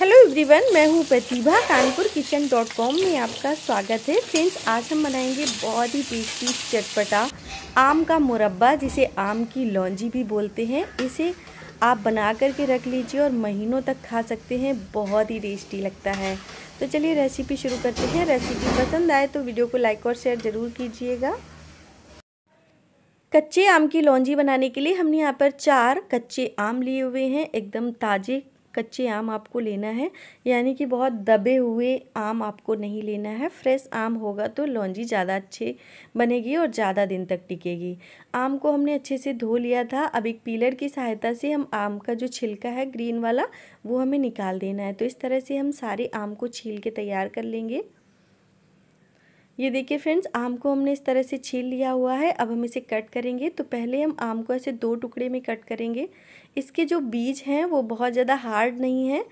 hello everyone मैं हूँ Pratibha Kanpur kitchen dot com में आपका स्वागत है फ्रेंड्स आज हम बनाएंगे बहुत ही टेस्टी चटपटा आम का मुरब्बा जिसे आम की लौंजी भी बोलते हैं इसे आप बना कर के रख लीजिए और महीनों तक खा सकते हैं बहुत ही टेस्टी लगता है तो चलिए रेसिपी शुरू करते हैं रेसिपी पसंद आए तो वीडियो को लाइक और शेयर ज़रूर कीजिएगा कच्चे आम की लौंजी बनाने के लिए हमने यहाँ पर चार कच्चे आम लिए हुए हैं एकदम ताज़े कच्चे आम आपको लेना है यानी कि बहुत दबे हुए आम आपको नहीं लेना है फ्रेश आम होगा तो लॉन्जी ज़्यादा अच्छे बनेगी और ज़्यादा दिन तक टिकेगी आम को हमने अच्छे से धो लिया था अब एक पीलर की सहायता से हम आम का जो छिलका है ग्रीन वाला वो हमें निकाल देना है तो इस तरह से हम सारे आम को छील के तैयार कर लेंगे ये देखिए फ्रेंड्स आम को हमने इस तरह से छील लिया हुआ है अब हम इसे कट करेंगे तो पहले हम आम को ऐसे दो टुकड़े में कट करेंगे इसके जो बीज हैं वो बहुत ज़्यादा हार्ड नहीं है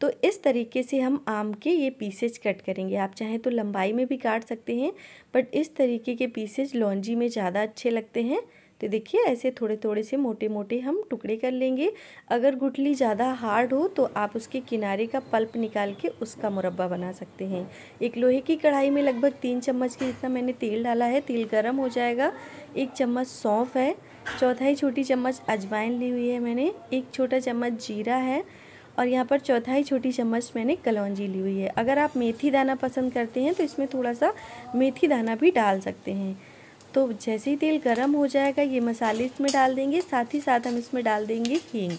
तो इस तरीके से हम आम के ये पीसेज कट करेंगे आप चाहें तो लंबाई में भी काट सकते हैं बट इस तरीके के पीसेज लॉन्जी में ज़्यादा अच्छे लगते हैं तो देखिए ऐसे थोड़े थोड़े से मोटे मोटे हम टुकड़े कर लेंगे अगर गुटली ज़्यादा हार्ड हो तो आप उसके किनारे का पल्प निकाल के उसका मुरब्बा बना सकते हैं एक लोहे की कढ़ाई में लगभग तीन चम्मच के जितना मैंने तेल डाला है तेल गर्म हो जाएगा एक चम्मच सौंफ है चौथाई छोटी चम्मच अजवाइन ली हुई है मैंने एक छोटा चम्मच जीरा है और यहाँ पर चौथाई छोटी चम्मच मैंने कलौजी ली हुई है अगर आप मेथी दाना पसंद करते हैं तो इसमें थोड़ा सा मेथी दाना भी डाल सकते हैं तो जैसे ही तेल गर्म हो जाएगा ये मसाले इसमें डाल देंगे साथ ही साथ हम इसमें डाल देंगे हींग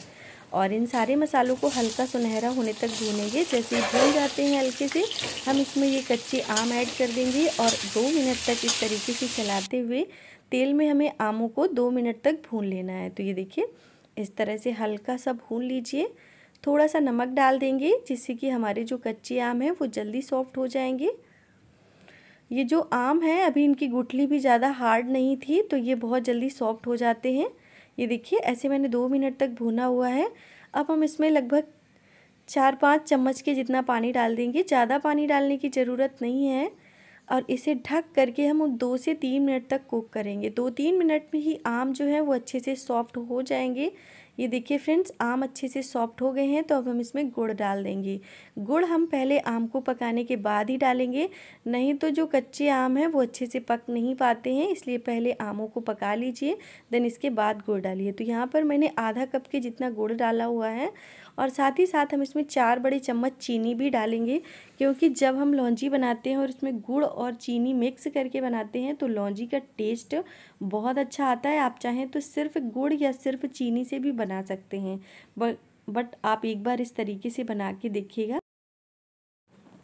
और इन सारे मसालों को हल्का सुनहरा होने तक भूनेंगे जैसे भून जाते हैं हल्के से हम इसमें ये कच्चे आम ऐड कर देंगे और दो मिनट तक इस तरीके से चलाते हुए तेल में हमें आमों को दो मिनट तक भून लेना है तो ये देखिए इस तरह से हल्का सा भून लीजिए थोड़ा सा नमक डाल देंगे जिससे कि हमारे जो कच्चे आम हैं वो जल्दी सॉफ्ट हो जाएंगे ये जो आम है अभी इनकी गुठली भी ज़्यादा हार्ड नहीं थी तो ये बहुत जल्दी सॉफ्ट हो जाते हैं ये देखिए ऐसे मैंने दो मिनट तक भुना हुआ है अब हम इसमें लगभग चार पाँच चम्मच के जितना पानी डाल देंगे ज़्यादा पानी डालने की ज़रूरत नहीं है और इसे ढक करके हम दो से तीन मिनट तक कुक करेंगे दो तीन मिनट में ही आम जो है वो अच्छे से सॉफ्ट हो जाएंगे ये देखिए फ्रेंड्स आम अच्छे से सॉफ्ट हो गए हैं तो अब हम इसमें गुड़ डाल देंगे गुड़ हम पहले आम को पकाने के बाद ही डालेंगे नहीं तो जो कच्चे आम हैं वो अच्छे से पक नहीं पाते हैं इसलिए पहले आमों को पका लीजिए देन इसके बाद गुड़ डालिए तो यहाँ पर मैंने आधा कप के जितना गुड़ डाला हुआ है और साथ ही साथ हम इसमें चार बड़े चम्मच चीनी भी डालेंगे क्योंकि जब हम लौंजी बनाते हैं और इसमें गुड़ और चीनी मिक्स करके बनाते हैं तो लौंजी का टेस्ट बहुत अच्छा आता है आप चाहें तो सिर्फ गुड़ या सिर्फ चीनी से भी बना सकते हैं बट आप एक बार इस तरीके से बना के देखिएगा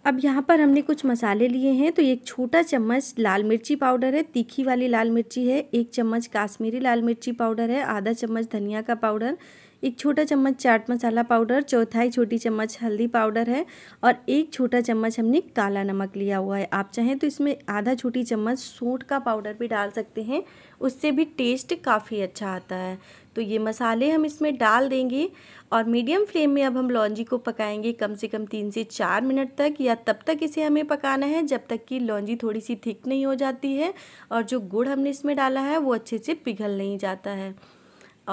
अब यहाँ पर हमने कुछ मसाले लिए हैं तो एक छोटा चम्मच लाल मिर्ची पाउडर है तीखी वाली लाल मिर्ची है एक चम्मच काश्मीरी लाल मिर्ची पाउडर है आधा चम्मच धनिया का पाउडर एक छोटा चम्मच चाट मसाला पाउडर चौथाई छोटी चम्मच हल्दी पाउडर है और एक छोटा चम्मच हमने काला नमक लिया हुआ है आप चाहें तो इसमें आधा छोटी चम्मच सूट का पाउडर भी डाल सकते हैं उससे भी टेस्ट काफ़ी अच्छा आता है तो ये मसाले हम इसमें डाल देंगे और मीडियम फ्लेम में अब हम लौंजी को पकाएंगे कम से कम तीन से चार मिनट तक या तब तक इसे हमें पकाना है जब तक कि लौंजी थोड़ी सी थिक नहीं हो जाती है और जो गुड़ हमने इसमें डाला है वो अच्छे से पिघल नहीं जाता है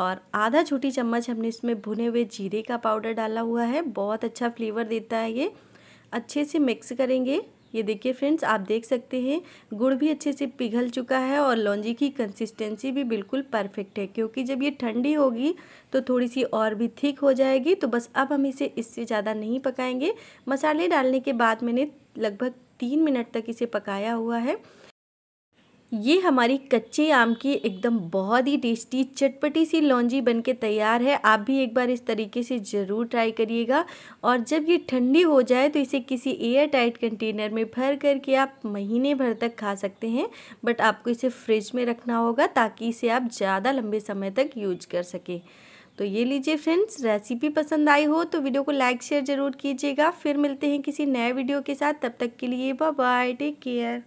और आधा छोटी चम्मच हमने इसमें भुने हुए जीरे का पाउडर डाला हुआ है बहुत अच्छा फ्लेवर देता है ये अच्छे से मिक्स करेंगे ये देखिए फ्रेंड्स आप देख सकते हैं गुड़ भी अच्छे से पिघल चुका है और लौंजी की कंसिस्टेंसी भी बिल्कुल परफेक्ट है क्योंकि जब ये ठंडी होगी तो थोड़ी सी और भी थिक हो जाएगी तो बस अब हम इसे इससे ज़्यादा नहीं पकाएंगे मसाले डालने के बाद मैंने लगभग तीन मिनट तक इसे पकाया हुआ है ये हमारी कच्चे आम की एकदम बहुत ही टेस्टी चटपटी सी लौंजी बनके तैयार है आप भी एक बार इस तरीके से ज़रूर ट्राई करिएगा और जब ये ठंडी हो जाए तो इसे किसी एयर टाइट कंटेनर में भर करके आप महीने भर तक खा सकते हैं बट आपको इसे फ्रिज में रखना होगा ताकि इसे आप ज़्यादा लंबे समय तक यूज कर सकें तो ये लीजिए फ्रेंड्स रेसिपी पसंद आई हो तो वीडियो को लाइक शेयर ज़रूर कीजिएगा फिर मिलते हैं किसी नए वीडियो के साथ तब तक के लिए बाय बाय टेक केयर